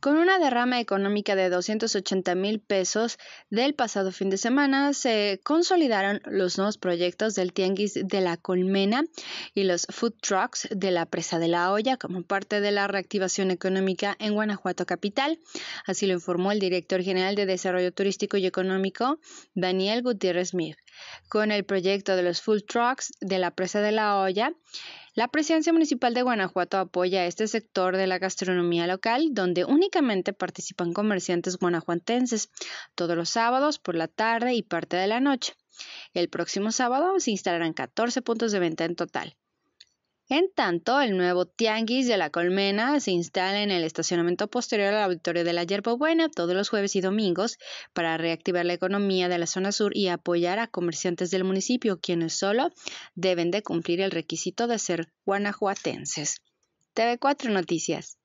Con una derrama económica de 280 mil pesos del pasado fin de semana, se consolidaron los nuevos proyectos del Tianguis de la Colmena y los food trucks de la Presa de la Olla como parte de la reactivación económica en Guanajuato Capital. Así lo informó el director general de Desarrollo Turístico y Económico, Daniel Gutiérrez Mir. Con el proyecto de los food trucks de la Presa de la Olla, la Presidencia Municipal de Guanajuato apoya este sector de la gastronomía local, donde únicamente participan comerciantes guanajuatenses, todos los sábados por la tarde y parte de la noche. El próximo sábado se instalarán 14 puntos de venta en total. En tanto, el nuevo Tianguis de la Colmena se instala en el estacionamiento posterior al auditorio de la Yerba Buena todos los jueves y domingos para reactivar la economía de la zona sur y apoyar a comerciantes del municipio, quienes solo deben de cumplir el requisito de ser guanajuatenses. TV4 Noticias.